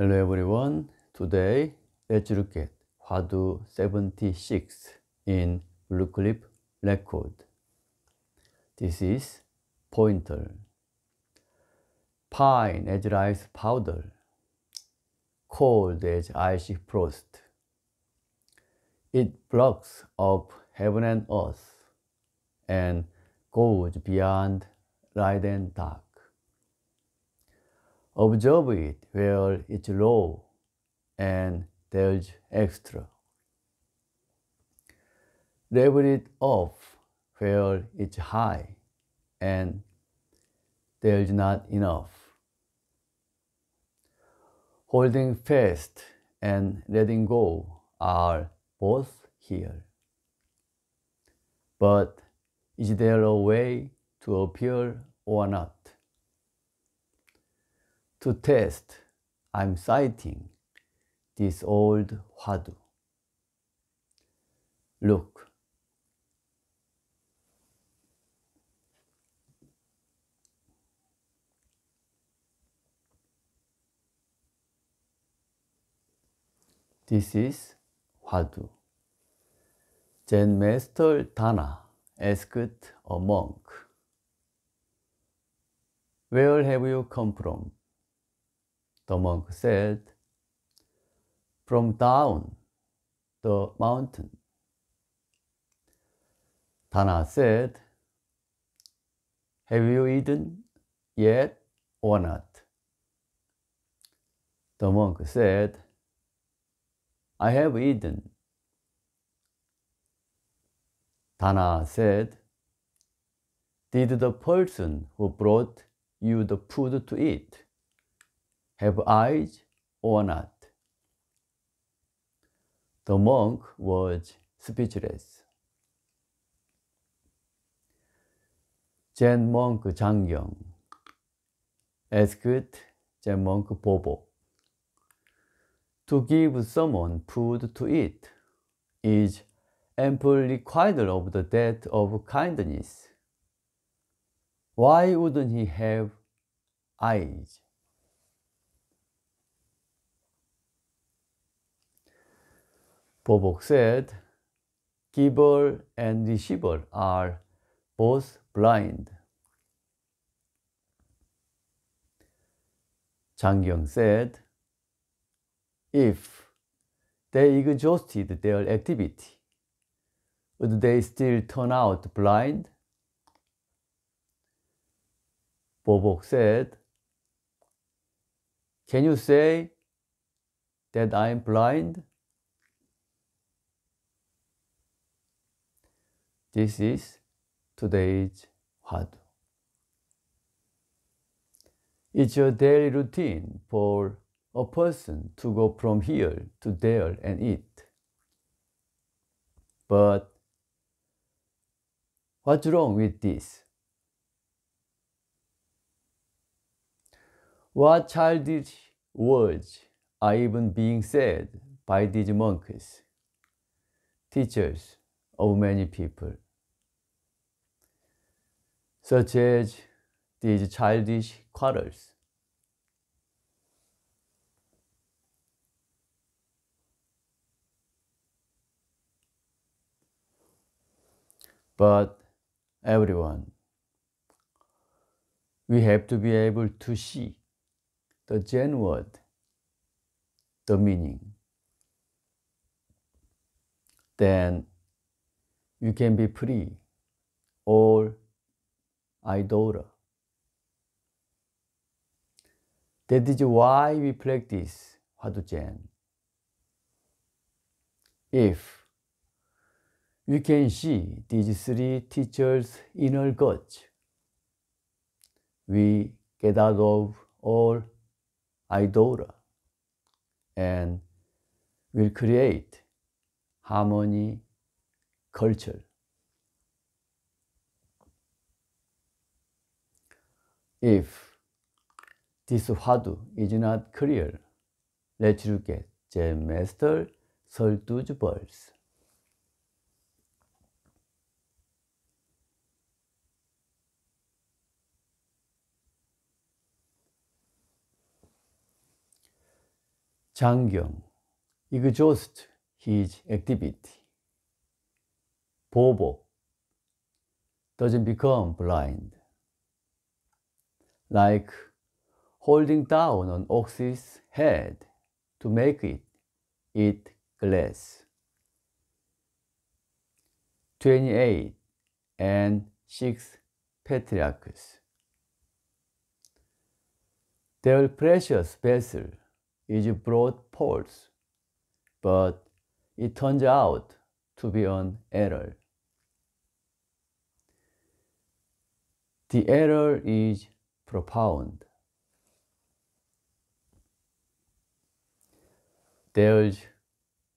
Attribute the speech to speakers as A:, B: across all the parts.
A: Hello everyone. Today, let's look at Hadu 76 in Blue Clip Record. This is pointer. Pine as rice powder. Cold as icy frost. It blocks up heaven and earth and goes beyond light and dark observe it where it's low and there's extra. Level it off where it's high and there's not enough. Holding fast and letting go are both here. But is there a way to appear or not? To test, I'm citing this old Hadu. Look, This is Hadu. Zen Master Dana asked a monk, Where have you come from? The monk said, From down the mountain. Tana said, Have you eaten yet or not? The monk said, I have eaten. Tana said, Did the person who brought you the food to eat? have eyes or not? The monk was speechless. Zen monk Zhang Yong asked Zen monk Bobo to give someone food to eat is ample requital of the debt of kindness. Why wouldn't he have eyes? Bobok said, giver and receiver are both blind. Chang said, if they exhausted their activity, would they still turn out blind? Bobok said, Can you say that I am blind? This is today's Hadu. It's a daily routine for a person to go from here to there and eat. But what's wrong with this? What childish words are even being said by these monks, teachers, of many people. Such as these childish quarrels. But everyone, we have to be able to see the genuine, the meaning. Then you can be free or idol. That is why we practice Zen. If you can see these three teachers' inner gut, we get out of all idol and will create harmony culture. If this h 화두 is not clear, let's look at the master s o 설두주 벌스. 장경, exhaust his activity. bobo, doesn't become blind. Like holding down an ox's head to make it eat glass. 28 and 6 patriarchs. Their precious vessel is brought forth, but it turns out to be an error. The error is profound. There's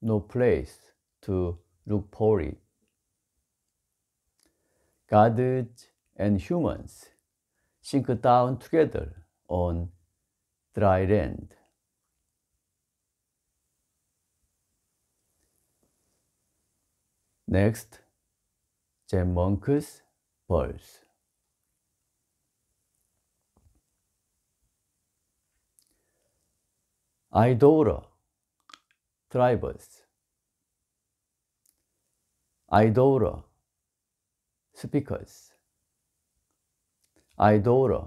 A: no place to look for it. God and humans sink down together on dry land. Next, the monk's verse. Idora, thrivers. Idora, speakers. Idora,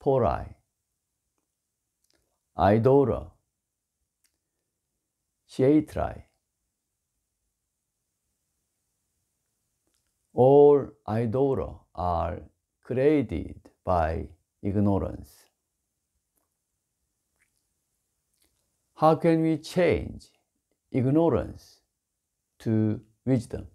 A: pori. Idora, theatri. All Idora are created by ignorance. How can we change ignorance to wisdom?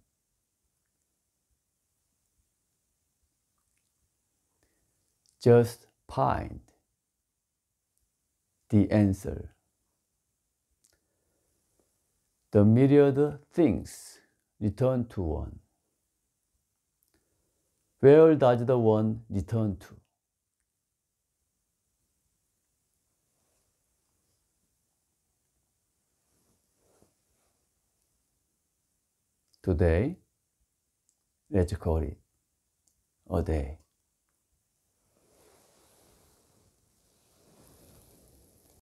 A: Just find the answer. The myriad things return to one. Where does the one return to? Today, let's call it a day.